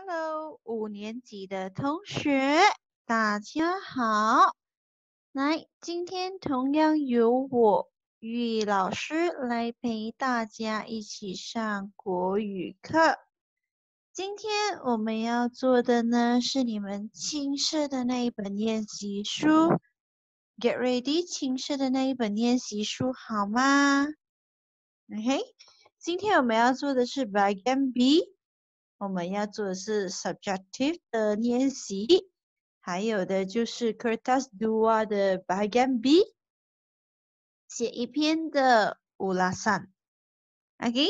Hello，五年级的同学，大家好！来，今天同样由我玉老师来陪大家一起上国语课。今天我们要做的呢，是你们青涩的那一本练习书。Get ready，青涩的那一本练习书，好吗？o k 今天我们要做的是白铅 B。我们要做的是 subjective 的练习，还有的就是 Kertas Dua 的 Bahagian B，写一篇的 ulasan。OK，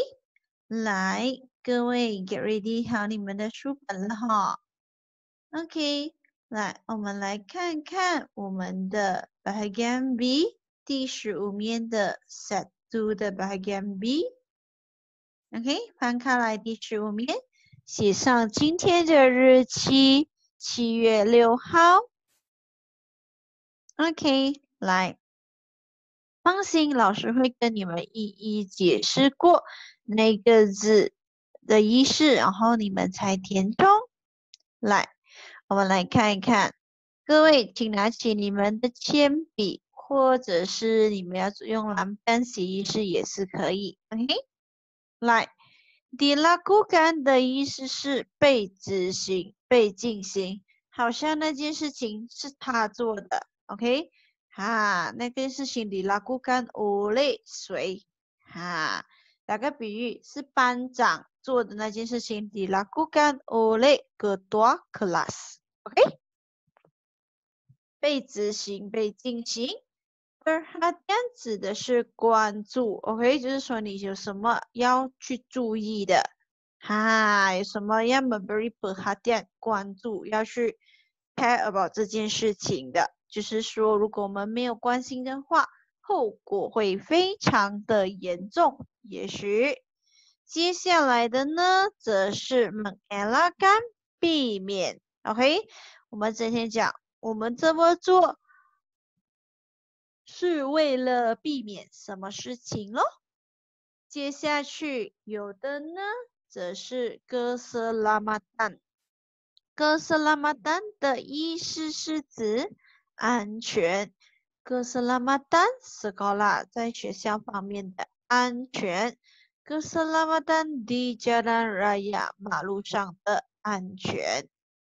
来各位 get ready 好你们的书本了哈。OK，来我们来看看我们的 Bahagian B 第十五面的 Set Two 的 Bahagian B。OK，翻开来第十五面。写上今天的日期，七月六号。OK，来，放心，老师会跟你们一一解释过那个字的意思，然后你们才填充。来，我们来看一看，各位，请拿起你们的铅笔，或者是你们要用蓝本写意思也是可以。OK，来。d 拉 l 干的意思是被执行、被进行，好像那件事情是他做的。OK，哈，那件事情 d 拉 l 干 g u oleh 谁？哈，打个比喻，是班长做的那件事情 d 拉 l 干 g u k a n oleh l a s OK，被执行、被进行。这点指的是关注，OK，就是说你有什么要去注意的，哈，有什么要们不哈点关注要去 care about 这件事情的，就是说如果我们没有关心的话，后果会非常的严重。也许接下来的呢，则是猛挨拉杆避免，OK，我们今天讲，我们这么做。是为了避免什么事情咯？接下去有的呢，则是“哥斯拉马丹。哥斯拉马丹的意思是指安全。“哥斯拉马丹是高拉在学校方面的安全。“哥斯拉马丹迪加拉拉亚”马路上的安全。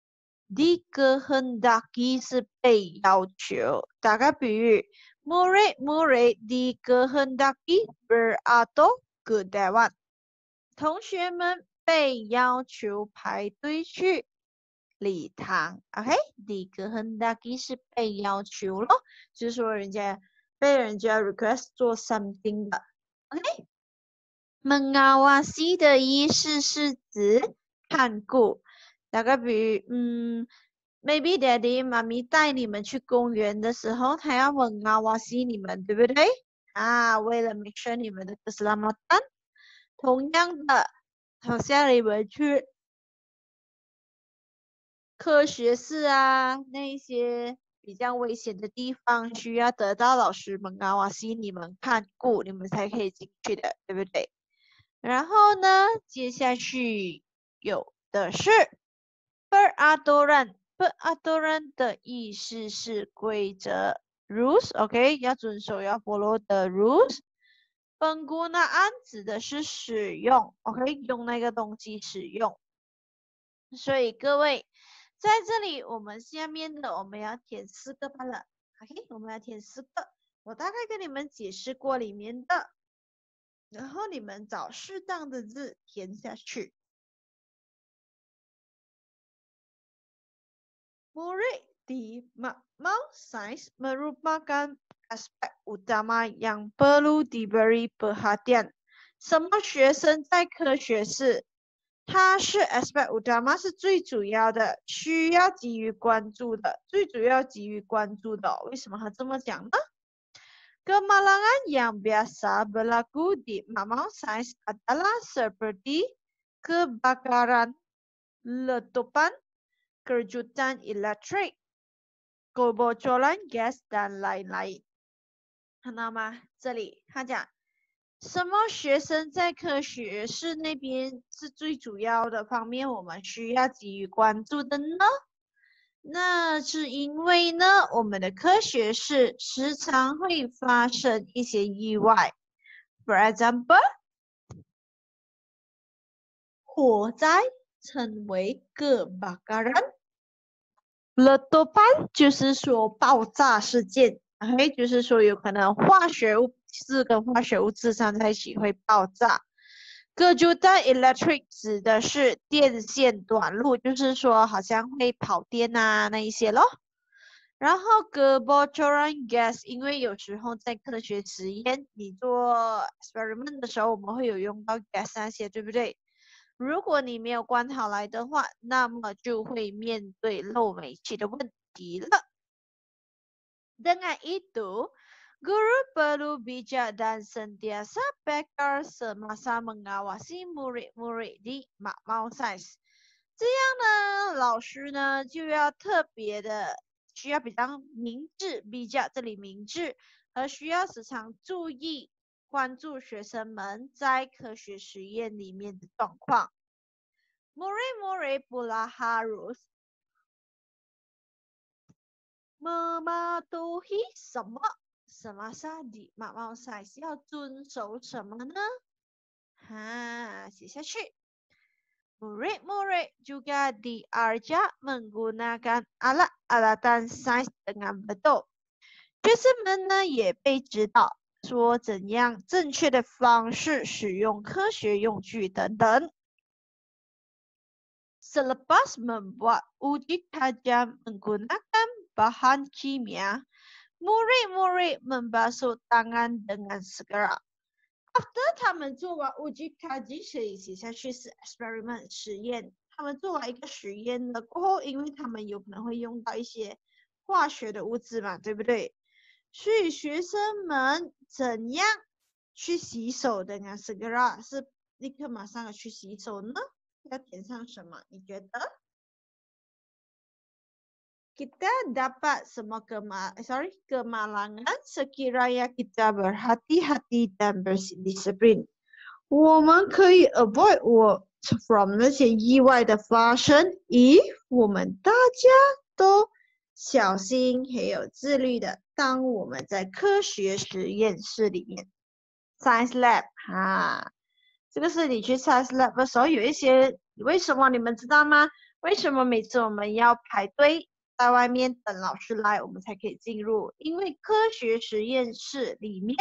“的哥亨达基是被要求。打个比喻。m u r e m u r e dikehendaki berato kedatuan. 同学们被要求排队去礼堂。OK，dikehendaki 是被要求咯，就是说人家被人家 request 做 something 的。OK，mengawasi 的意思是指看顾。打个比喻，嗯。Maybe Daddy、m 咪 m m y 带你们去公园的时候，他要问阿瓦西你们，对不对？啊，为了 make sure 你们的 س 斯拉 م ا 同样的，好像你们去科学室啊，那些比较危险的地方，需要得到老师们阿瓦西你们看顾，你们才可以进去的，对不对？然后呢，接下去有的是 bird 阿 a 兰。“adorn” 的意思是规则，rules，OK？要遵守，要 follow the rules s 本姑那安指的是使用，OK？用那个东西使用。所以各位，在这里，我们下面的我们要填四个罢了，OK？我们要填四个。我大概跟你们解释过里面的，然后你们找适当的字填下去。Murid di makmal sains merupakan aspek utama yang perlu diberi perhatian. Semua syesen dari kerja si, ta si aspek utama si cui cui yau de, si yau ji yu guan zu de, cui cui yau ji yu guan zu de. Wih sama ha zama jang na? Kemalangan yang biasa berlaku di makmal sains adalah seperti kebakaran, letupan, e r 根据电、electric，锅炉、a 兰、gas，l i 等来来，看到吗？这里他讲什么？学生在科学室那边是最主要的方面，我们需要给予关注的呢？那是因为呢，我们的科学室时常会发生一些意外，for example，火灾。称为个爆人。了多半就是说爆炸事件，哎，就是说有可能化学物质跟化学物质间在一起会爆炸。个叫做 electric 指的是电线短路，就是说好像会跑电啊那一些咯。然后个 b o t t o r n gas，因为有时候在科学实验你做 experiment 的时候，我们会有用到 u gas 那些，对不对？如果你没有关好来的话，那么就会面对漏煤气的问题了。另外一点，Guru perlu bijak dan sentiasa p e k a r semasa mengawasi murid-murid di makmal science。这样呢，老师呢就要特别的需要比较明智比较这里明智，和需要时常注意。关注学生们在科学实验里面的状况。Mere r mere r bulaharus mematuhi 什么什么？沙底马貌 science 要遵守什么呢？哈，写下去。Mere r mere r juga diajar menggunakan alat-alatan science dengan betul。学生们呢也被指导。说怎样正确的方式使用科学用具等等。Selepas membuat u j i a j a menggunakan bahan kimia, mure mure membasuh tangan dengan segera. After 他们做完 uji kaji, 写写下去是 experiment 实验。他们做完一个实验了过后，因为他们有可能会用到一些化学的物质嘛，对不对？所以学生们怎样去洗手的？应该是个绕，是立刻马上要去洗手呢？要填上什么？你觉得？kita dapat semua ke mal sorry ke malangan sekiranya kita berhati-hati dan bersikap disiplin，我们可以 avoid 我 from 那些意外的发生。咦，我们大家都。小心，很有自律的。当我们在科学实验室里面 （science lab） 啊，这个是你去 science lab 的时候有一些，为什么你们知道吗？为什么每次我们要排队在外面等老师来，我们才可以进入？因为科学实验室里面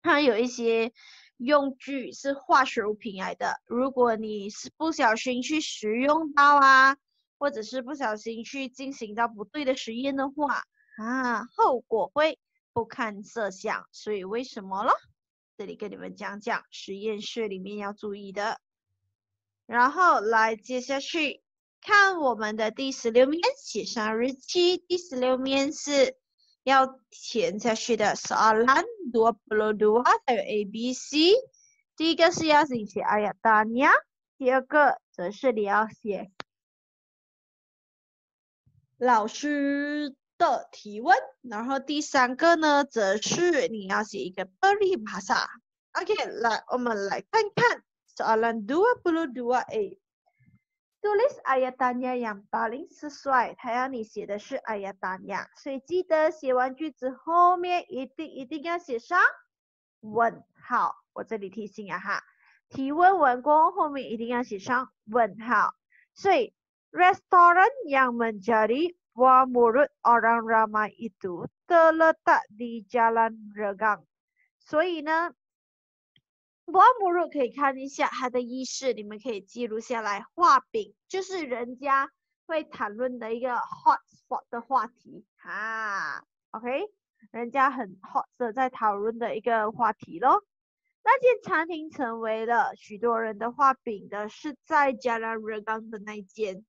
它有一些用具是化学物品来的，如果你是不小心去使用到啊。或者是不小心去进行到不对的实验的话啊，后果会不堪设想。所以为什么咯？这里跟你们讲讲实验室里面要注意的。然后来接下去看我们的第十六面，写上日期。第十六面是要填下去的，是阿兰多布多？多啊，还有 A、B、C。第一个是要写，阿亚达尼亚，第二个则是你要写。老师的提问，然后第三个呢，则是你要写一个 beri masa。OK，来我们来看看。Soalan dua puluh dua a, tulis ayatannya yang paling sesuai。他要你写的是 a y a t a n y a 所以记得写完句子后面一定一定要写上问号。我这里提醒啊哈，提问完工后面一定要写上问号。所以。Restoran yang menjadi b a h o murut orang ramai itu terletak di Jalan Regang。所以呢，bohong murut 可以看一下它的意思，你们可以记录下来。画饼就是人家会讨论的一个 hotspot 的话题啊，OK？人家很 hot 的在讨论的一个话题咯。那间餐厅成为了许多人的画饼的是在加拉瑞 a 的那间。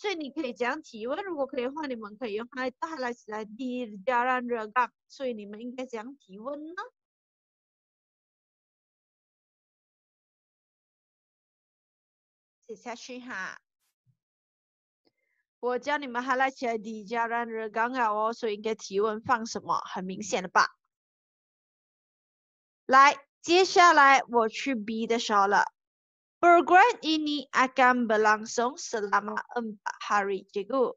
所以你可以这样提问，如果可以的话，你们可以用 “hai da la xi l i jia ran re 所以你们应该样提问呢。写下去哈，我教你们 “hai la xi la i jia ran re g a n 哦，所以应该提问放什么，很明显了吧？来，接下来我去 B 的时候了。Program ini akan berlangsung selama empat hari, 结果，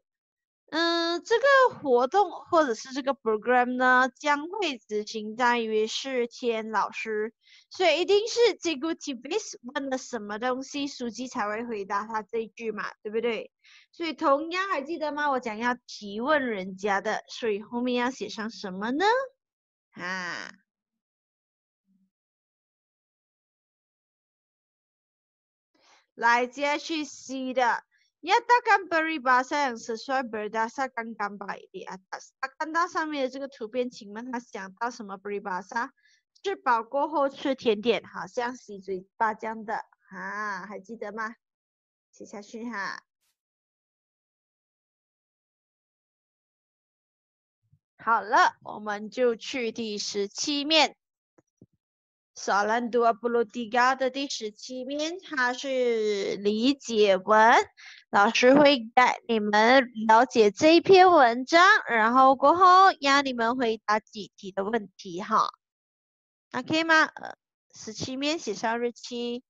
嗯，这个活动或者是这个 program 呢，将会执行大约四天老师，所以一定是结果 TBS 问了什么东西，书记才会回答他这句嘛，对不对？所以，同样还记得吗？我讲要提问人家的，所以后面要写上什么呢？啊？来接去 C 的，要大开 buribasa，让蟋蟀 buridas 刚刚把一点。他看到上面的这个图片，请问他想到什么 b u r i b a s 吃饱过后吃甜点，好像吸嘴巴这样的啊，还记得吗？写下去哈，好了，我们就去第十七面。萨兰多·布鲁迪加的第十七面，它是理解文老师会带你们了解这一篇文章，然后过后让你们回答几题的问题，哈，OK 吗？呃，十七面写上日期。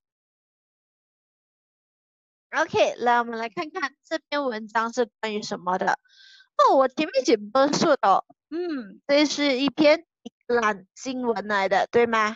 OK，来我们来看看这篇文章是关于什么的。哦，我前面解说的，嗯，这是一篇伊朗新闻来的，对吗？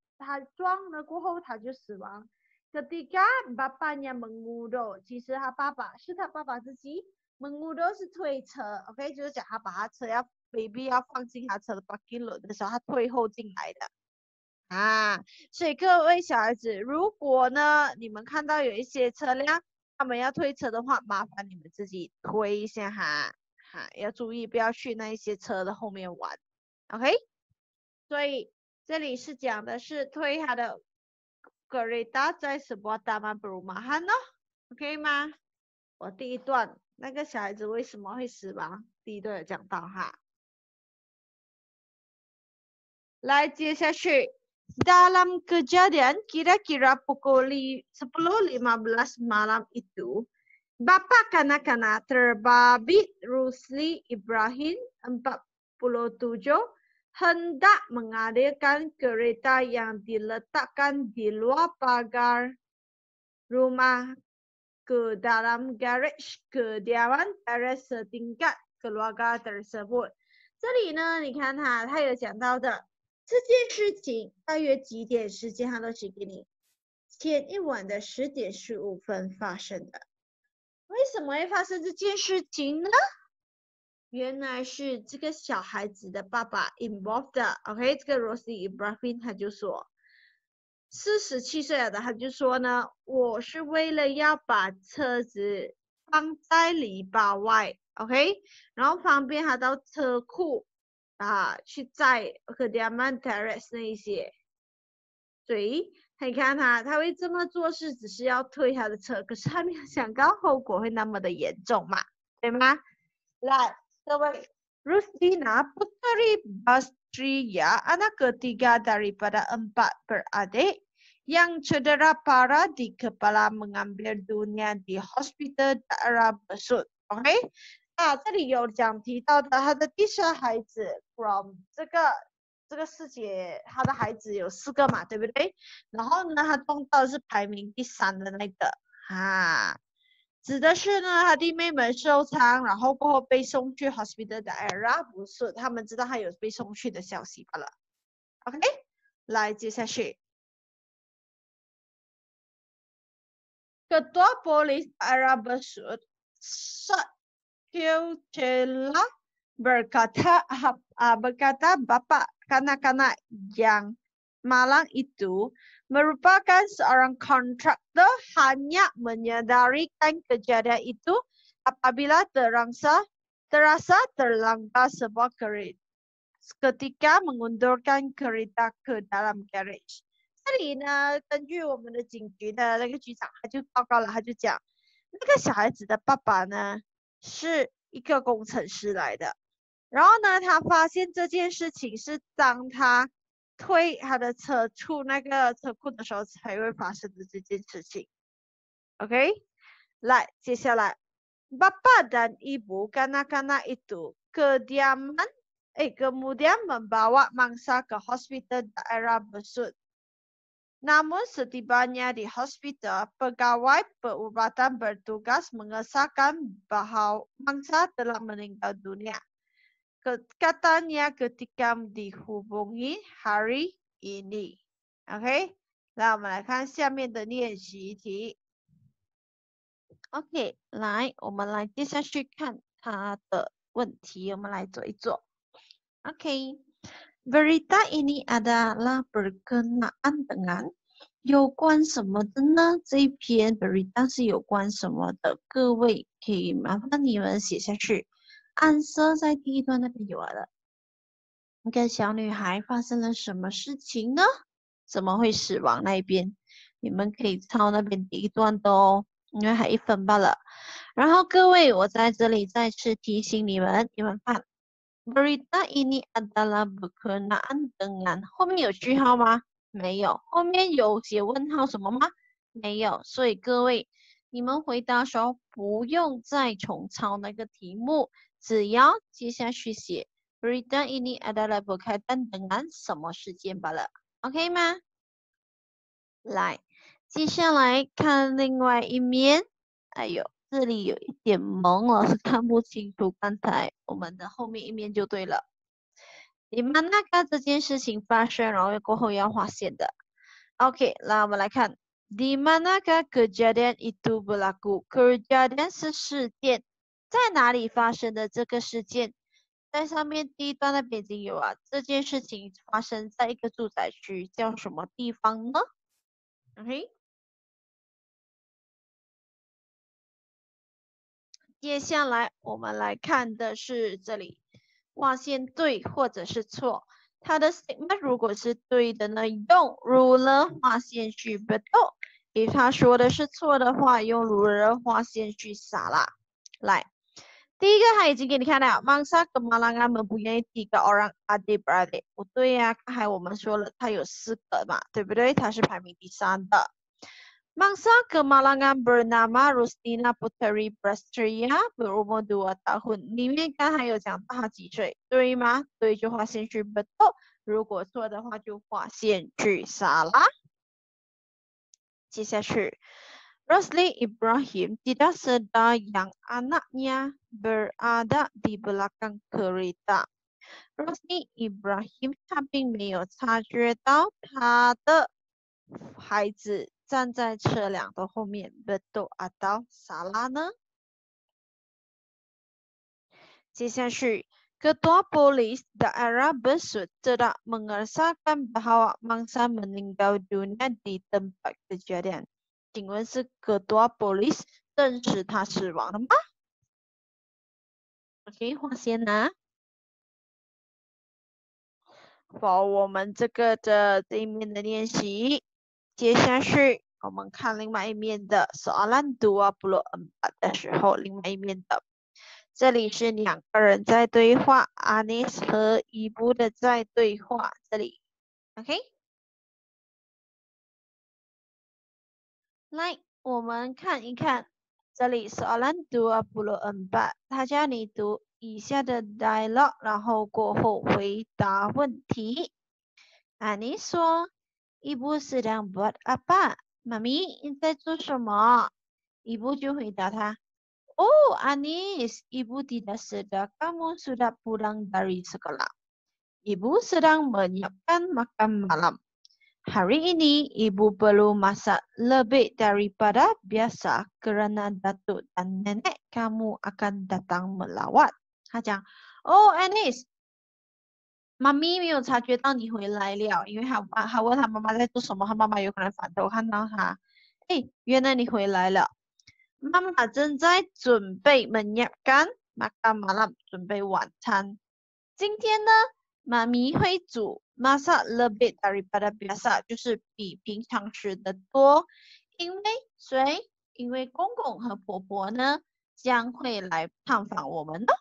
他撞了过后他就死亡。个第个，爸爸呢，猛 udo，其实他爸爸是他爸爸自己，猛 udo 是推车，OK，就是讲他把他车要，baby 要放进他车的 b u c k i n 轮的时候，他退后进来的。啊，所以各位小孩子，如果呢，你们看到有一些车辆，他们要退车的话，麻烦你们自己推一下哈，哈，要注意不要去那一些车的后面玩，OK？所以。这里是讲的是推他的 g r e d a 在 s p o t a m a b r u m a 吗？我第一段那个小孩子为什么会死亡？第一段有讲到哈。来接下去，dalam kejadian kira-kira pukul sepuluh lima belas malam itu, bapa kanak-kanak terbabit Rusli Ibrahim empat puluh tujuh hendak mengadekan kereta yang diletakkan di luar pagar rumah ke dalam garaj kediaman baris s e t i n g k a t keluarga tersebut。这里呢，你看哈，他有讲到的这件事情，大约几点时间？他都指给你，前一晚的十点十五分发生的。为什么会发生这件事情呢？原来是这个小孩子的爸爸 involved，OK，这个 Rosie involved，他就说四十七岁了的，他就说呢，我是为了要把车子放在篱笆外，OK，然后方便他到车库啊去载和 Diamond Terrace 那一些，对，你看他他会这么做是只是要退他的车，可是他没有想到后果会那么的严重嘛，对吗？来。Sebab Rusdina puteri Bastria anak ketiga daripada empat beradik yang cedera parah di kepala mengambil dunia di hospital daerah Besut. Okay? Ah, nah, tadi Yor Jang tidak ada hada tisha haizi from 这个这个世界，他的孩子有四个嘛，对不对？然后呢，他中到的是排名第三的那个哈。啊指的是呢，他弟妹们受伤，然后过后被送去 hospital 的阿 a 不是他们知道他有被送去的消息罢了。OK，来接下去，ketua polis Arabesut Sekiucela berkata ah berkata bapa karena karena yang malang itu。merupakan seorang kontraktor hanya menyedarikan kejadian itu apabila terangsa, terasa terlanggar sebuah kerit ketika mengundurkan kereta ke dalam garage. Jadi, dan juga kita punya jingju, dan juga jingju, dia juga bawa lah, dia juga jang. Ini ke si hati dia bapa, dia 是一个工程师来的，然后呢，他发现这件事情是当他推他的车出那个车库的时候才会发生的这件事情。OK，来，接下来，Bapa dan Ibu kanak-kanak itu kediaman eh kemudian membawa mangsa ke hospital daerah besut. Namun setibanya di hospital, pegawai perubatan bertugas mengesahkan bahawa mangsa telah meninggal dunia. Katanya ketika dihubungi hari ini, OK? 那我们来看下面的练习题。OK，来，我们来接下去看它的问题，我们来做一做。OK，Berita okay. ini ada labur k e n g a n apa tentang? 有关什么的呢？这篇 Berita 是有关什么的？各位可以麻烦你们写下去。暗色在第一段那边有啊了，一个小女孩发生了什么事情呢？怎么会死亡？那边你们可以抄那边第一段的哦，因为还一分罢了。然后各位，我在这里再次提醒你们，你们看，berita ini adalah b k a n e n a n 后面有句号吗？没有，后面有写问号什么吗？没有，所以各位，你们回答时候不用再重抄那个题目。只要接下去写，不一定 t 大家来不开单，等按什么时间罢了，OK 吗？来，接下来看另外一面。哎呦，这里有一点蒙，老 师看不清楚。刚才我们的后面一面就对了。你们那个这件事情发生，然后过后要划线的。OK，那我们来看伊玛纳卡各家店意图不牢固，各家店是事件。在哪里发生的这个事件？在上面第一段的北京有啊。这件事情发生在一个住宅区，叫什么地方呢？OK。接下来我们来看的是这里，划线对或者是错。它的什么？如果是对的呢，用 ruler 画线去 b 动；，t i 他说的是错的话，用 ruler 画线去啥啦？来。第一个他已经给你看了 m a n s a ke Malangan m e m p u n y a orang a d i b e r a d i 不对呀，刚才我们说了他有四个嘛，对不对？他是排名第三的 m a n s a ke Malangan bernama Rustina Puteri Prestria berumur dua tahun，里面刚才有讲大几岁，对吗？对，就画线去 t 到，如果错的话就画线去杀了，接下去。Rosli Ibrahim tidak sedar yang anaknya berada di belakang kereta. Rosli Ibrahim tapi tidak sadar bahwa anaknya 站在车辆的后面，betul atau salah 呢？接下去，ketua polis daerah bersud tidak mengesahkan bahawa mangsa meninggal dunia di tempat kejadian。请问是格多·波利斯证实他死亡了吗？OK，换先啦。把我们这个的对面的练习接下去，我们看另外一面的。说朗读啊，不罗恩版的时候，另外一面的，这里是两个人在对话，阿尼 s 和伊布的在对话。这里，OK。来，我们看一看，这里是奥兰多·布罗恩巴。他叫你读以下的对话，然后过后回答问题。a n 说：“Ibu sedang berapa，妈咪你在做什么？”Ibu 就回答他：“Oh，Anis，Ibu tidak sedap，kamu sudah pulang dari sekolah。Ibu sedang menyiapkan makan malam。” hari ini ibu perlu masak lebih daripada biasa kerana datuk dan nenek kamu akan datang melawat. 他讲，Oh, Anis, 妈咪没有察觉到你回来了，因为他他问他妈妈在做什么，他妈妈有可能反头看到他。哎，原来你回来了。妈妈正在准备门日干，那干嘛啦准备晚餐。今天呢，妈咪会煮。masak lebih daripada biasa，就是比平常吃的多。因为谁？因为公公和婆婆呢将会来探访我们呢。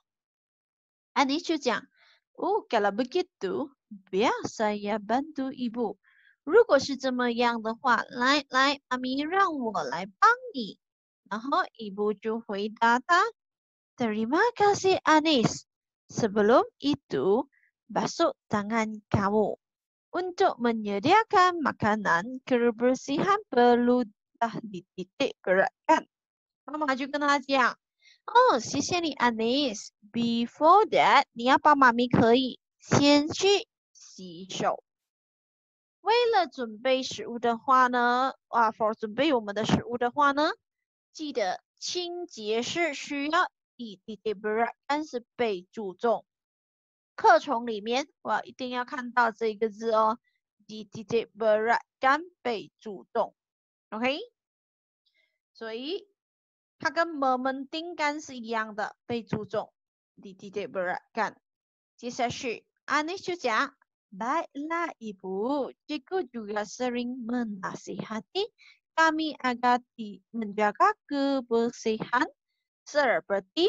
安妮就讲，Oh, kalau begitu, biar saya bantu ibu。如果是这么样的话，来来，妈咪让我来帮你。然后，ibu 就回答他，Terima kasih, Anis。Sebelum itu。Ter basuh tangan kamu untuk menyediakan makanan kerbersihan peludah di titik gerakan. Mama ajukan aja. Oh, terima kasih, Anis. Before that, niapa mami? Sian kei? cik, 可以先去洗手。为了准备食物的话呢，啊，for 准备我们的食物的话呢，记得清洁是需要一点点 gerakan，但是被注重。客虫里面，我一定要看到这个字哦 d i b r a 干被主动，OK，所以它跟 m o m e n t i 干是一样的，被主动 d i b a r a 干。接下去，Ani 秀霞，bi la ibu，juga juga sering menasi hati，kami agak menjaga k e b e r s i h a n s e p e r t i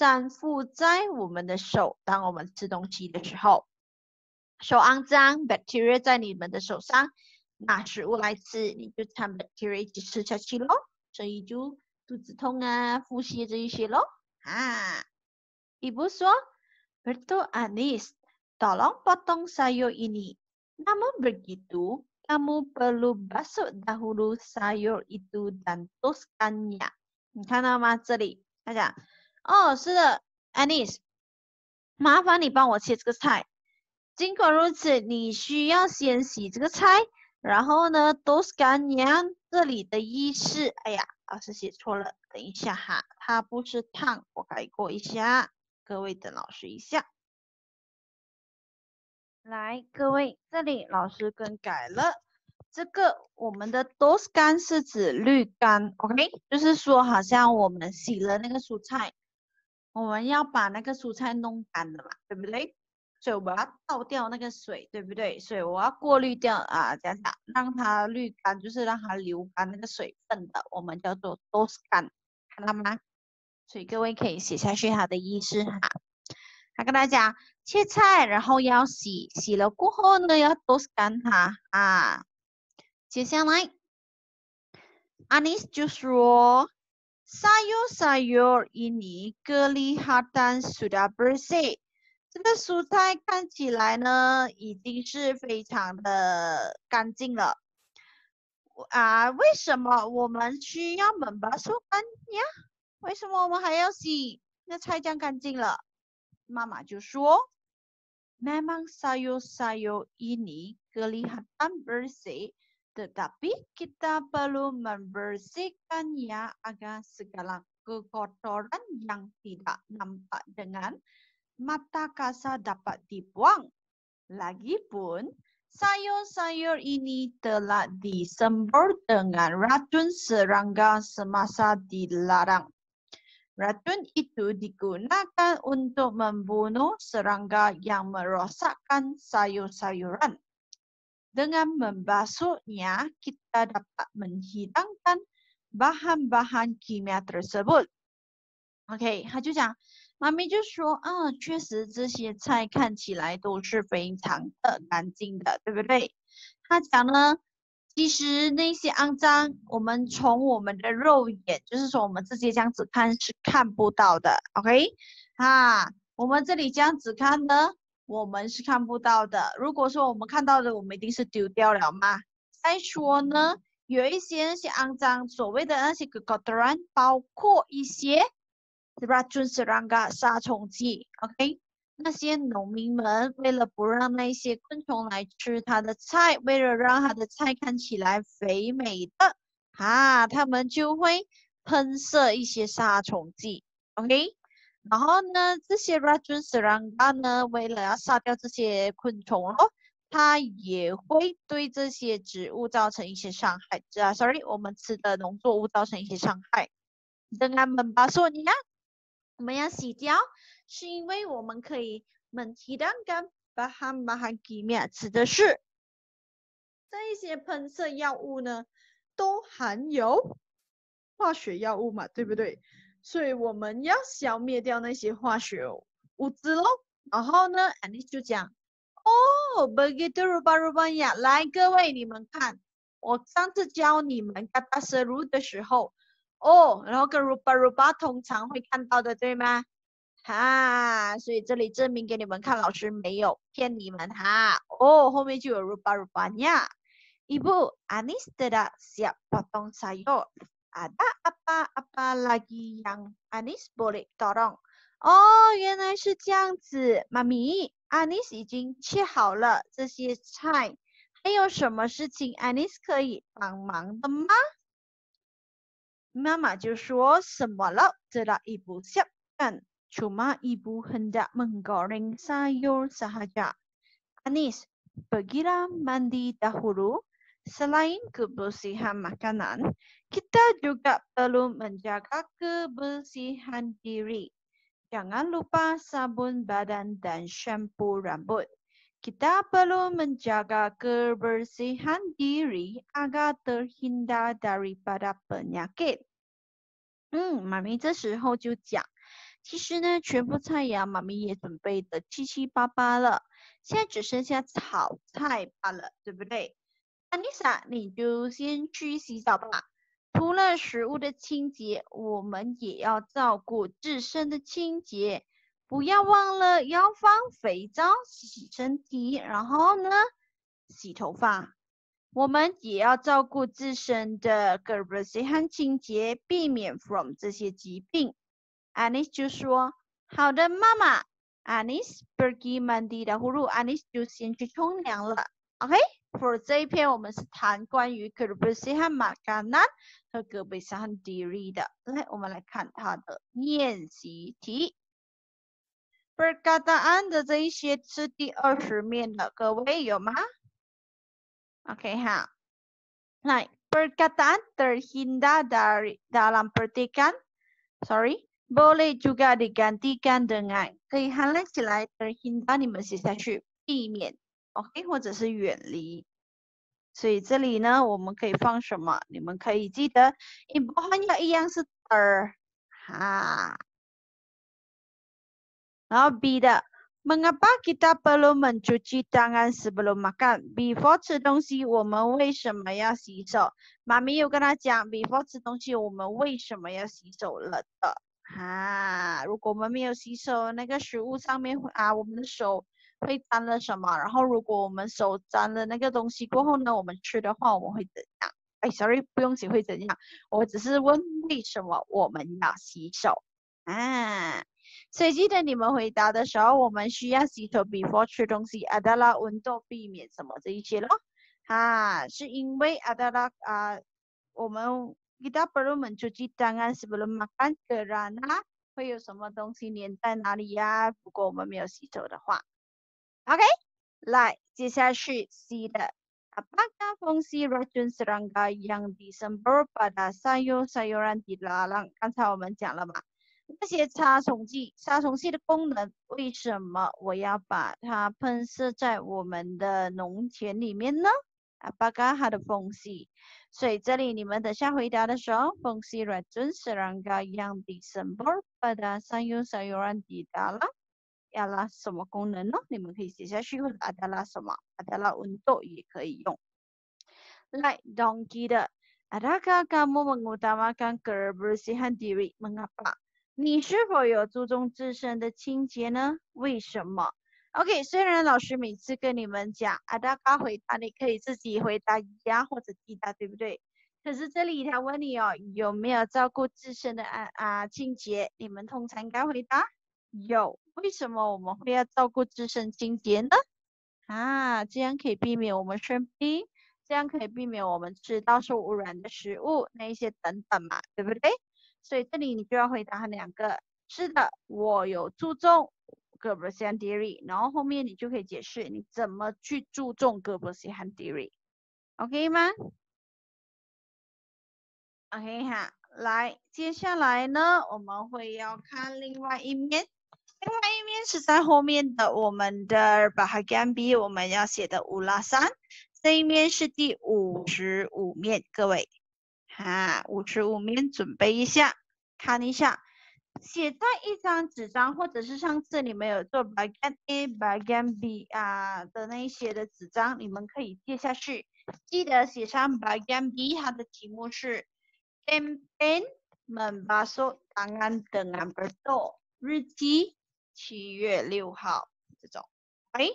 粘附在我们的手，当我们吃东西的时候，手肮脏，bacteria 在你们的手上，拿食物来吃，你就趁 bacteria 一起吃下去咯，所以就肚子痛啊，腹泻这一些咯。啊，比如说 b e r t o Anis, tolong potong sayur ini. Namun begitu, kamu perlu basuh dahulu sayur itu dan t u s k a n n y a 你看到吗？这里，大家。哦，是的，Anis，麻烦你帮我切这个菜。尽管如此，你需要先洗这个菜。然后呢，豆丝干娘这里的意思，哎呀，老师写错了，等一下哈，它不是烫，我改过一下。各位等老师一下，来，各位这里老师更改了，这个我们的豆丝干是指绿干，OK，就是说好像我们洗了那个蔬菜。我们要把那个蔬菜弄干的嘛，对不对？所以我要倒掉那个水，对不对？所以我要过滤掉啊，这样让它滤干，就是让它流干那个水分的，我们叫做多湿干，看到吗？所以各位可以写下去它的意思哈。还跟大家切菜，然后要洗，洗了过后呢要多湿干它啊。接下来，阿妮就说。沙油沙油，印尼格里哈丹苏达布西，这个蔬菜看起来呢，已经是非常的干净了。啊，为什么我们需要们把蔬菜呀？为什么我们还要洗？那菜酱干净了，妈妈就说：“卖卖沙油沙油，印尼格里哈丹布西。” Tetapi kita perlu membersihkannya agar segala kekotoran yang tidak nampak dengan mata kasar dapat dibuang. Lagipun, sayur-sayur ini telah disembur dengan racun serangga semasa dilarang. Racun itu digunakan untuk membunuh serangga yang merosakkan sayur-sayuran. dengan m e m b a s u h n y a kita dapat m e n g h i l a n g k a n bahan-bahan kimia tersebut. OK，他就讲，妈咪就说啊，确实这些菜看起来都是非常的干净的，对不对？他讲呢，其实那些肮脏，我们从我们的肉眼，就是说我们直接这样子看是看不到的。OK，啊，我们这里这样子看呢？我们是看不到的。如果说我们看到的，我们一定是丢掉了吗？再说呢，有一些那些肮脏所谓的那些各国的人，包括一些，是吧？军事杀虫剂，OK？那些农民们为了不让那些昆虫来吃他的菜，为了让他的菜看起来肥美的，啊，他们就会喷射一些杀虫剂，OK？然后呢，这些 rajun serangga 呢，为了要杀掉这些昆虫哦，它也会对这些植物造成一些伤害，啊 s o r r y 我们吃的农作物造成一些伤害。等他们把 so，你呢？我们要洗掉，是因为我们可以们提 n t 巴哈马哈 g a n m 指的是这一些喷射药物呢，都含有化学药物嘛，对不对？所以我们要消灭掉那些化学物质喽。然后呢 a n i 就讲，哦 b a g i t r u b a u b a ya。来，各位你们看，我上次教你们加 a s a r 的时候，哦，然后跟。u b a h u b a 通常会看到的，对吗？啊，所以这里证明给你们看，老师没有骗你们哈。哦，后面就有 u b a h u b a 呀。ibu a s t e r a siap potong sayur。ada apa-apa lagi yang Anis boleh tolong? Oh, 原来是这样子，妈咪，Anis 已经切好了这些菜，还有什么事情 Anis 可以帮忙的吗？妈妈就说什么了？Tidak ibu siapkan, cuma ibu hendak menggoreng sayur sahaja. Anis, pergilah mandi dahulu selain kebersihan makanan, kita juga perlu menjaga kebersihan diri. Jangan lupa sabun badan dan syampu rambut. Kita perlu menjaga kebersihan diri agar terhindar daripada penyakit. Hmm, mami, ya. 其实呢，全部菜肴妈咪也准备的七七八八了，现在只剩下炒菜罢了，对不对？Anissa，你就先去洗澡吧。除了食物的清洁，我们也要照顾自身的清洁。不要忘了要放肥皂洗身体，然后呢，洗头发。我们也要照顾自身的个人卫生清洁，避免 from 这些疾病。a n i s 就说：“好的，妈妈。” Anissa 跑进门里的呼噜 a n i s s 就先去冲凉了。OK。for 这一篇，我们是谈关于 k r b r e s i 和 Magana 和 Gebisani 的。来，我们来看它的练习题。Perkataan 的这一些是第二十面的，各位有吗？OK 哈。来，perkataan terhindar dari dalam p e r t i k a n Sorry，boleh juga digantikan dengan 可以合并起来，terhindar 你们写下去，避免。或者是远离，所以这里呢，我们可以放什么？你们可以记得，一般要一样是的，哈。然后 B 的，Mengapa kita perlu mencuci tangan sebelum makan？Before 吃东西，我们为什么要洗手？妈咪又跟他讲，Before 吃东西，我们为什么要洗手了的？哈，如果我们没有洗手，那个食物上面啊，我们的手。会沾了什么？然后如果我们手沾了那个东西过后呢？我们吃的话，我们会怎样？哎，sorry，不用急，会怎样？我只是问为什么我们要洗手。嗯，所以记得你们回答的时候，我们需要洗手 before 吃东西，阿德拉温度避免什么这一些咯？啊，是因为阿德拉啊，我们其他不罗们出去当然是不是嘛？感觉染啊，会有什么东西粘在哪里呀？如果我们没有洗手的话。o k 来，接下来是 C 的。apa kah fungsi racun serangga yang d i s e m b e r pada sayur sayuran di ladang？刚才我们讲了嘛，那些杀虫剂、杀虫剂的功能，为什么我要把它喷射在我们的农田里面呢？apa kah h fungsi？所以这里你们等下回答的时候，fungsi racun serangga yang d i s e m b e r pada sayur sayuran di ladang？要啦，什么功能咯？你们可以写下去，或者阿德拉什么，阿德拉温度也可以用。Like Dongki 的，Ada k a h k a m u m e n g utama kang e r b e r s i h a n d i r i mona pa？你是否有注重自身的清洁呢？为什么？OK，虽然老师每次跟你们讲，Ada k a h 回答，你可以自己回答一下或者记答，对不对？可是这里他问你哦，有没有照顾自身的啊啊清洁？你们通常该回答有。为什么我们会要照顾自身清洁呢？啊，这样可以避免我们生病，这样可以避免我们吃到受污染的食物，那一些等等嘛，对不对？所以这里你就要回答他两个，是的，我有注重胳膊 s a n r y 然后后面你就可以解释你怎么去注重个人 s a n a y o k 吗？OK 哈，来，接下来呢，我们会要看另外一面。另外一面是在后面的，我们的巴哈干比我们要写的五拉三，这一面是第五十五面，各位，哈，五十五面准备一下，看一下。写在一张纸张，或者是上次你们有做巴干 A、巴干 B 啊的那一些的纸张，你们可以借下去，记得写上巴干 B，它的题目是，tempen membasuh tangan dengan betul，日期七月六号这种，哎，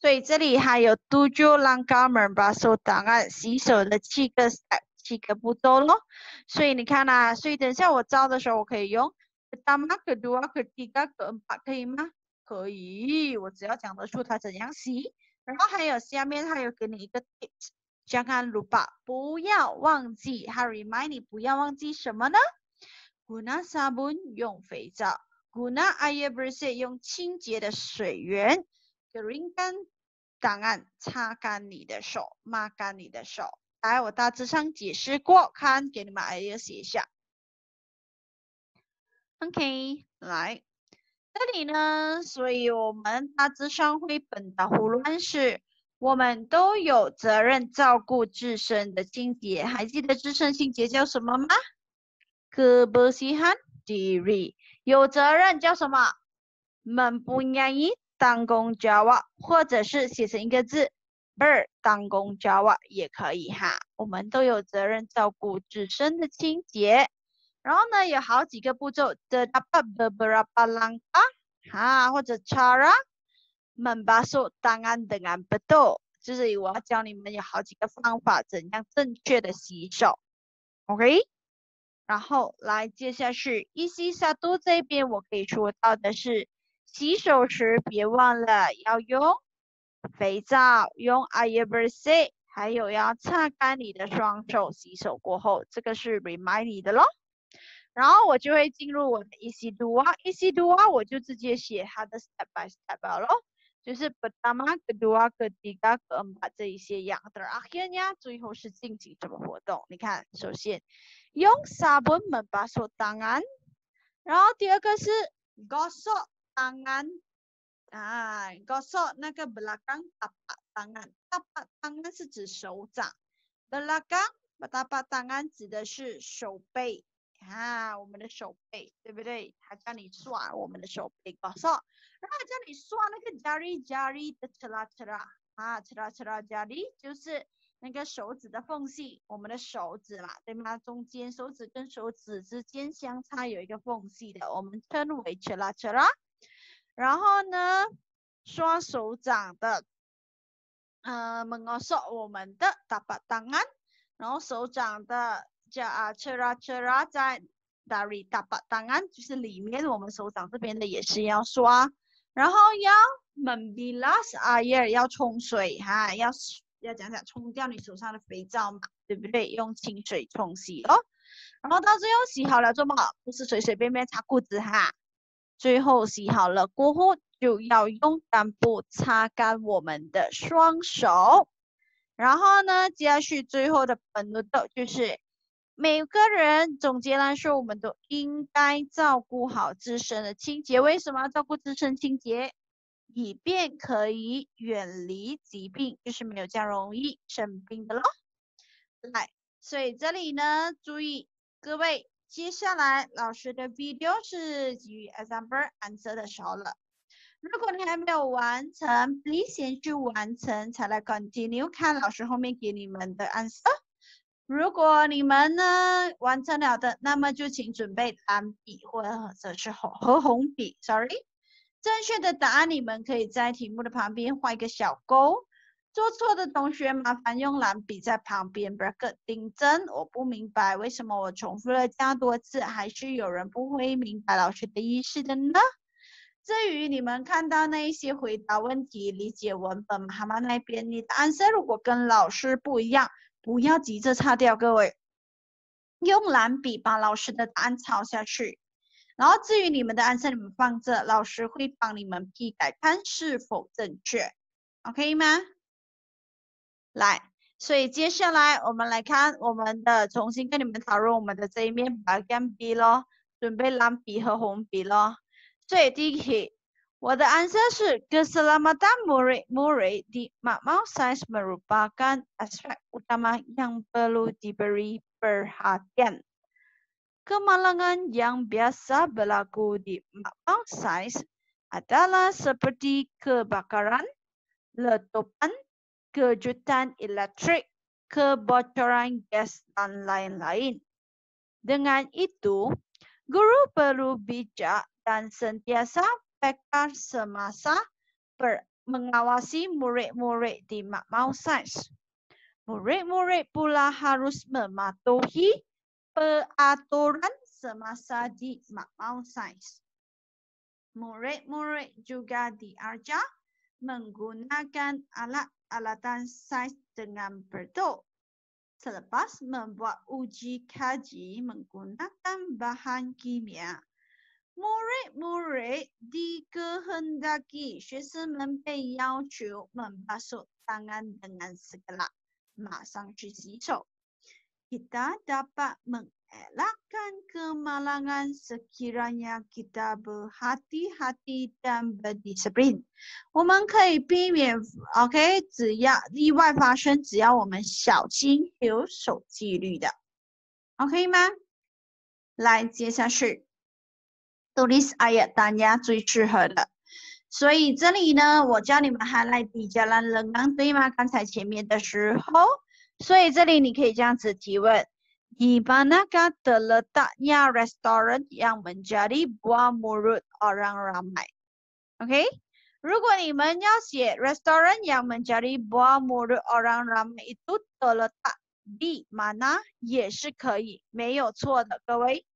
所以这里还有多久让肛门把手档案洗手的七个几几个步骤咯？所以你看啦，所以等下我招的时候我可以用。可以吗？可以，我只要讲得出它怎样洗，然后还有下面还有给你一个 tips。将看六吧，不要忘记 h remind 你不要忘记什么呢？古用肥皂。guna a i e r bersih 用清洁的水源，geringan 档案擦干你的手，抹干你的手。来，我大致上解释过，看给你们来写一下。OK，来，这里呢，所以我们大致上绘本的胡乱是，我们都有责任照顾自身的清洁。还记得自身清洁叫什么吗？kebersihan diri。有责任叫什么们不愿意当公家哇或者是写成一个字 b e 当公家哇也可以哈我们都有责任照顾自身的清洁然后呢有好几个步骤的拉巴拉巴拉巴拉巴哈或者叉 ra 曼巴素档的安排都就是我要教你们有好几个方法怎样正确的洗手 ok 然后来，接下去，伊 e 萨 s 这边，我可以说到的是，洗手时别忘了要用肥皂，用 a e r o s o 还有要擦干你的双手。洗手过后，这个是 Remind 你的咯。然后我就会进入我的 Easy Do 啊，Easy Do 啊，我就直接写它的 Step by Step 咯。就是不打马格 a 阿格迪嘎格 a 啊这一些样，然啊，后面呀，最后是进行什么活动？你看，首先用沙盆们把手打干，然后第二个是搞啊 g o s o 手那个布拉缸打打打干，打打干是指手掌，布拉缸打打打干指的是手背，啊，我们的手背，对不对？他叫你转我们的手背，搞手。然后这里刷那个 jari jari 的 chala chala 啊，chala chala jari 就是那个手指的缝隙，我们的手指啦，对吗？中间手指跟手指之间相差有一个缝隙的，我们称为 chala chala。然后呢，刷手掌的，呃，门牙说我们的大把档案，然后手掌的叫啊 chala chala 在 jari 大把档案，就是里面我们手掌这边的也是要刷。然后要 maybe last 啊，也要冲水哈，要要讲讲冲掉你手上的肥皂嘛，对不对？用清水冲洗哦。然后到最后洗好了，做么？好不是随随便便擦裤子哈。最后洗好了过后，就要用干布擦干我们的双手。然后呢，下去最后的步骤就是。每个人总结来说，我们都应该照顾好自身的清洁。为什么照顾自身清洁，以便可以远离疾病？就是没有这样容易生病的咯。来，所以这里呢，注意各位，接下来老师的 v i d example o 是 answer 的时候了。如果你还没有完成你先去完成，才来 continue 看老师后面给你们的 answer。如果你们呢完成了的，那么就请准备蓝笔或者是红和红笔。Sorry，正确的答案你们可以在题目的旁边画一个小勾。做错的同学麻烦用蓝笔在旁边 b r 标个订正。我不明白为什么我重复了这样多次，还是有人不会明白老师的意思的呢？至于你们看到那一些回答问题、理解文本，妈妈那边你答案如果跟老师不一样。不要急着擦掉，各位，用蓝笔把老师的答案抄下去。然后至于你们的答案，你们放这，老师会帮你们批改，看是否正确，OK 吗？来，所以接下来我们来看我们的，重新跟你们讨论我们的这一面白干 B 喽，准备蓝笔和红笔喽，第一题我的 answer 是 keselamatan murid-murid di makmal sains merupakan aspek utama yang perlu diberi perhatian. Kemalangan yang biasa berlaku di makmal sains adalah seperti kebakaran, letupan, kejutan elektrik, kebocoran gas dan lain-lain. Dengan itu, guru perlu bijak dan sentiasa pekar semasa ber mengawasi murid-murid di Makmau Sains. Murid-murid pula harus mematuhi peraturan semasa di Makmau Sains. Murid-murid juga diajar menggunakan alat-alatan sains dengan betul. Selepas membuat uji kaji menggunakan bahan kimia, Mere i mere dikehendaki, d siswa mempunyai yaucu membasuh t 学生们被要求们 a n 答 e 答案是噶啦，马上去 n 手。kita e dapat mengelakkan kemalangan sekiranya kita berhati-hati dan berdisiplin。o Kita e l b 我们可 l i 免，OK？jika jika kita k liwai fahsian, a p a 要意外发生，b e r 们小心，i 守纪律的，OK kita Mari ma? a n l 吗？来，接 k a n 哎呀，大家最适合的，所以这里呢，我叫你们还来比较了，能讲对吗？刚才前面的时候，所以这里你可以这样子提问 i b u n a kah t l e t a k n y a restoran y a menjadi buah m r u t orang ramai？OK，如果你们要写 “restoran yang menjadi buah m r u t orang r a m i itu t a di mana” 也是可以，没有错的，各位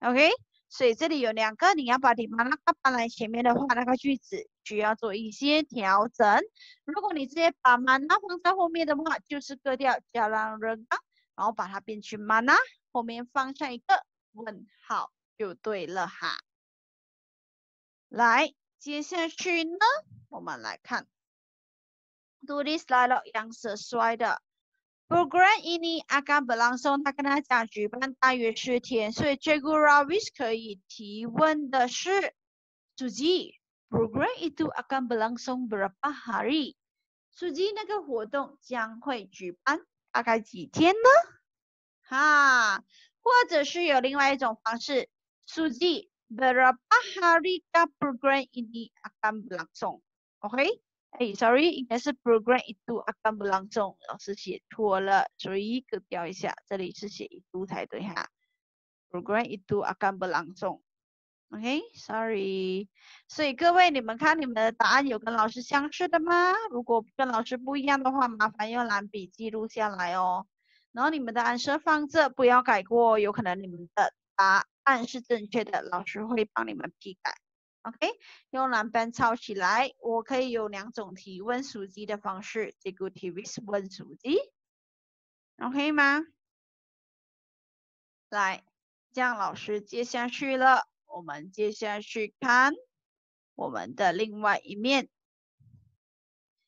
，OK。所以这里有两个，你要把“你马拉卡”放在前面的话，那个句子需要做一些调整。如果你直接把“马拉”放在后面的话，就是割掉“加兰人卡”，然后把它变成“马拉”，后面放上一个问号就对了哈。来，接下去呢，我们来看，do this 来了，样式摔的。Program ini akan berlangsung, 它跟它讲举办大约是天，所以 Jaguarus i 可以提问的是，书记，program itu akan berlangsung berapa hari？书记那个活动将会举办大概几天呢？哈，或者是有另外一种方式，书记，berapa harikah program ini akan berlangsung？OK？哎，sorry，应该是 program 一度阿甘不朗诵，老师写错了，所以格标一下，这里是写一度才对哈。program 一度阿甘不朗诵，OK，sorry。所以各位，你们看你们的答案有跟老师相似的吗？如果跟老师不一样的话，麻烦用蓝笔记录下来哦。然后你们的按设放这，不要改过，有可能你们的答案是正确的，老师会帮你们批改。OK，用蓝板抄起来。我可以有两种提问手机的方式，这个提问手机，OK 吗？来，这样老师接下去了。我们接下去看我们的另外一面。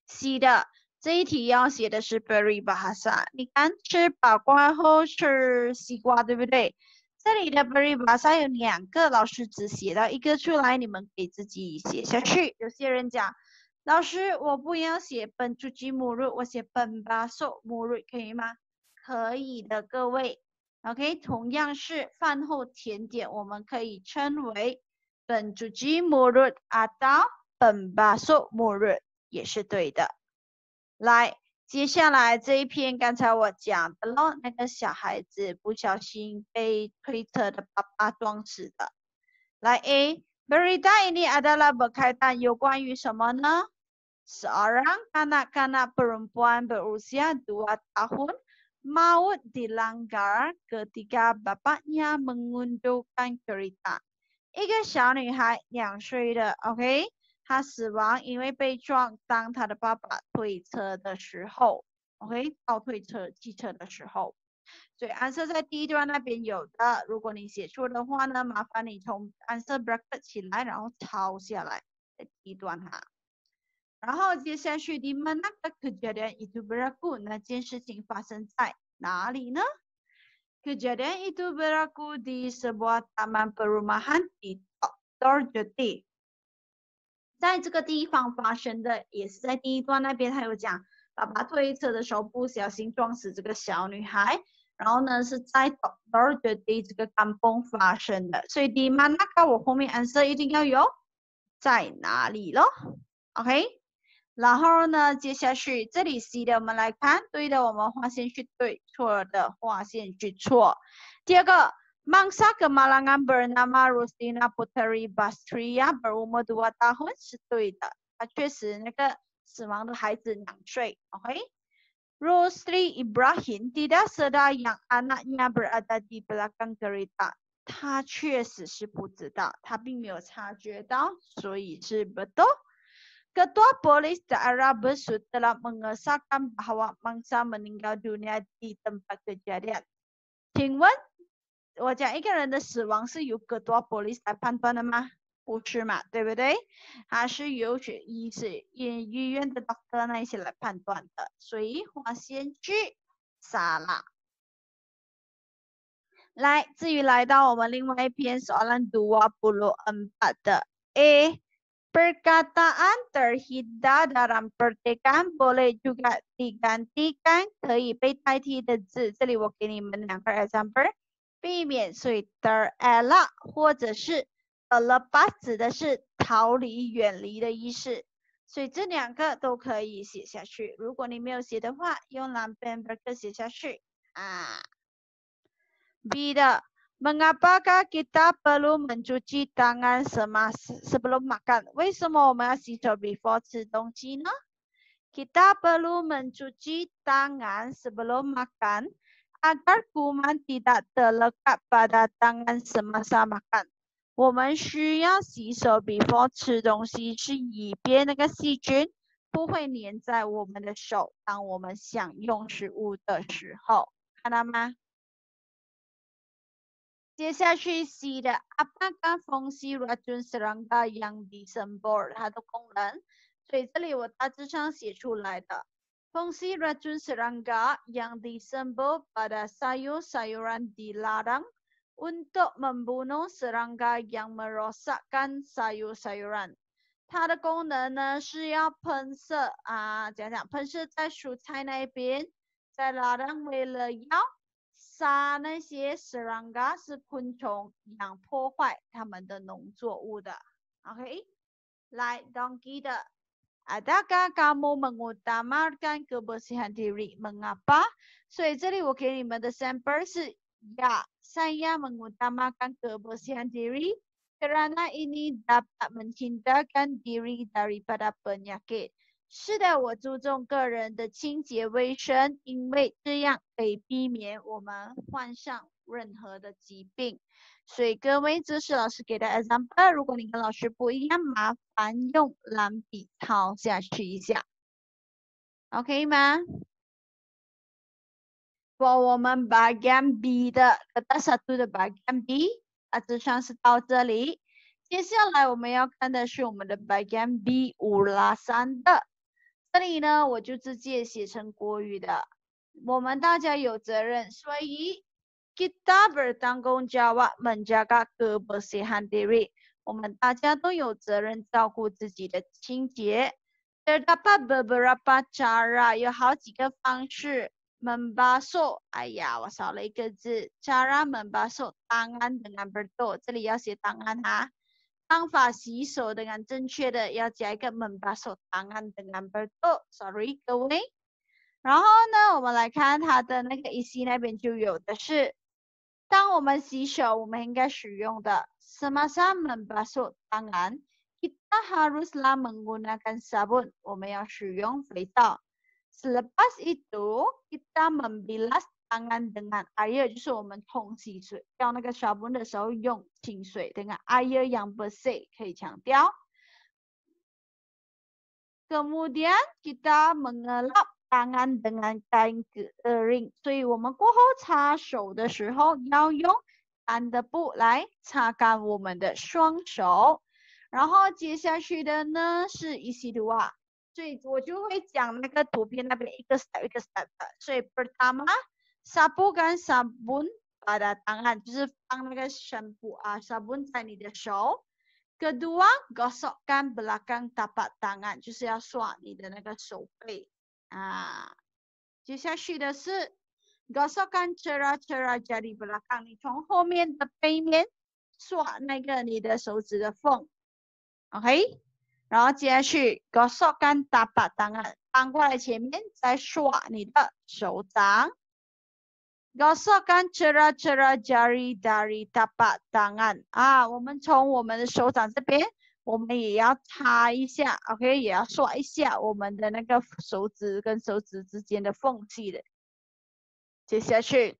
C 的这一题要写的是 b e r r y b a h a s a 你看，吃饱瓜后吃西瓜，对不对？这里的 b e r r i 马上有两个，老师只写到一个出来，你们给自己写下去。有些人讲，老师，我不要写本主吉目日，我写本巴索末日可以吗？可以的，各位。OK，同样是饭后甜点，我们可以称为本主吉末日阿达，本巴索末日也是对的。来。接下来这一篇，刚才我讲的咯，那个小孩子不小心被推车的爸爸撞死的。来，A，berita ini adalah berkaitan 有关于什么呢？Seorang anak anak perempuan berusia dua tahun maut dilanggar ketika bapaknya mengundurkan k e r i t a 一个小女孩两岁的，OK。他死亡因为被撞，当他的爸爸推车的时候，OK 倒推车汽车的时候，所以安色在第一段那边有的。如果你写错的话呢，麻烦你从安色 bracket 起来，然后抄下来在第一段哈。然后接下去的 mana kejadian itu berlaku，那件事情发生在哪里呢？kejadian itu berlaku di sebuah taman perumahan di d o t a Jati。在这个地方发生的，也是在第一段那边，他有讲，爸爸推车的时候不小心撞死这个小女孩。然后呢，是在 Doctor 的这个肝崩发生的。所以 D 那个我后面 answer 一定要有在哪里咯，OK？然后呢，接下去这里 C 的我们来看，对的我们划线去对，错的划线去错。第二个。Mangsa kemalangan bernama Rustina Puteri Bastria berumur dua tahun, tahun 是对的，他确实那个死亡的孩子两岁。OK。Rusli Ibrahim tidak sedar yang anaknya berada di belakang kereta. Dia pasti tidak tahu. Dia tidak menyedari. Jadi, betul. Ketua polis daerah Besut telah mengesahkan bahawa mangsa meninggal dunia di tempat kejadian. Tingwan, 我讲一个人的死亡是由格多玻璃来判断的吗？不是嘛，对不对？他是由学医是医医院的 doctor 那一起来判断的。所以花仙子，杀啦！来，至于来到我们另外一篇，是 alan dua puluh empat 的。e perkataan terhida dalam pertekan boleh juga digantikan，可以被代替的字，这里我给你们两个 example。避免所以的 ala 或者是 alab，指的是逃离、远离的意思，所以这两个都可以写下去。如果你没有写的话，用蓝边方格写下去啊。B 的 men apa kita perlu mencuci tangan semas sebelum makan？为什么我们要洗手 before 吃东西呢？kita perlu mencuci tangan sebelum makan？agar kuman tidak terlekat pada tangan semasa makan。我们需要洗手 before 食东西，是避免那个细菌不会黏在我们的手。当我们享用食物的时候，看到吗？接下去写的，apa kah fungsi racun serangga yang disembur 它的功能？所以这里我大致上写出来的。Fungsi racun serangga yang disembuh pada sayur-sayuran dilarang untuk membunuh serangga yang merosakkan sayur-sayuran. 它的功能呢是要喷射啊，讲讲喷射在蔬菜那边，在拉人为了要杀那些 s r a n g a 是昆虫，想破坏他们的农作物的。OK，来 Donkey 的。Adakah kamu mengutamakan kebersihan diri? Mengapa? So, jadi okay, ni the sample si, ya, saya mengutamakan kebersihan diri kerana ini dapat menghindarkan diri daripada penyakit. 是的，我注重个人的清洁卫生，因为这样可以避免我们患上任何的疾病，所以各位这是老师给的 example。如果你跟老师不一样，麻烦用蓝笔抄下去一下，OK 吗？把我们白羊 B 的跟大家读的白羊 B，啊，以上是到这里。接下来我们要看的是我们的白羊 B 五拉山的，这里呢我就直接写成国语的。我们大家有责任，所以。Get u jawab j 当公 a 哇，们 b 个胳膊 i handy。我们大家都有责任照顾自己的清洁。t e r e a b e d b f e r a p a c a h r a 有好几个方式。门把手，哎呀，我少了一个字。Cara 门把手，答案的 number two。这里要写答案哈。方法洗手的很正确的，要加一个门把手。答案的 number two。Sorry，各位。然后呢，我们来看它的那个 EC 那边就有的是。当我们洗手，我们应该使用的 semasa m e m b a s u 当然，kita haruslah menggunakan sabun. sabun，我们要使用肥皂。Selepas itu kita membilas tangan dengan air，就是我们冲洗水，用那个 sabun 的时候用清水，等于 air yang bersih，可以强调。Kemudian kita mengelap 答案的答案干干净，所以我们过后擦手的时候要用干的布来擦干我们的双手。然后接下去的呢是依稀图啊，所以我就会讲那个图片那边一个 step 一个 step。所以，pertama sapukan sabun pada tangan，就是放那个洗护啊、洗护在你的手。kedua gosokkan belakang tapak tangan，就是要刷你的那个手背。啊，接下去的是，高扫杆，切啦 e 啦，家里不拉缸。你从后面的背面刷那个你的手指的缝，OK。然后接下去高扫杆打把答案翻过来前面再刷你的手掌。高扫 r 切啦切啦，家里打里打把答案啊，我们从我们的手掌这边。我们也要擦一下，OK，也要刷一下我们的那个手指跟手指之间的缝隙的。接下去，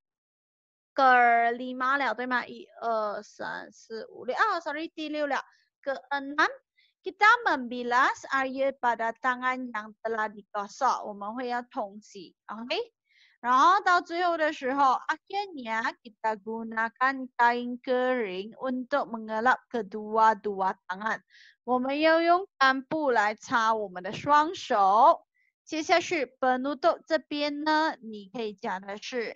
个二马了，对吗？一二三四五六，哦，sorry，第六了。个嗯嗯，kita membilas air pada tangan yang telah digosok，我们会要冲洗，OK。然后到最后的时候，akhirnya kita gunakan kain kering untuk mengelap kedua dua tangan。我们要用干布来擦我们的双手。接下去，penutup 这边呢，你可以讲的是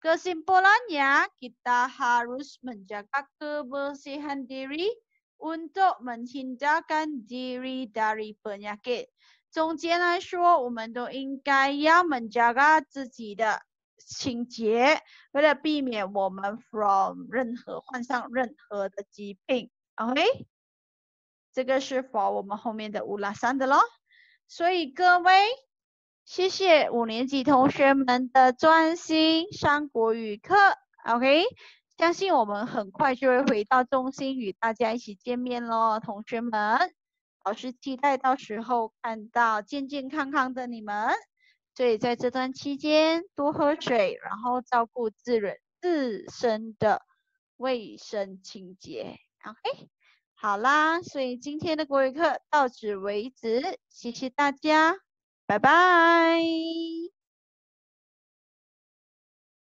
，kesimpulannya kita harus menjaga kebersihan diri untuk menghindarkan diri dari penyakit。总结来说，我们都应该要们加个自己的清洁，为了避免我们 from 任何患上任何的疾病。OK，这个是 for 我们后面的乌拉山的咯。所以各位，谢谢五年级同学们的专心上国语课。OK，相信我们很快就会回到中心与大家一起见面咯，同学们。老师期待到时候看到健健康康的你们，所以在这段期间多喝水，然后照顾自人自身的卫生清洁。OK，好啦，所以今天的国语课到此为止，谢谢大家，拜拜。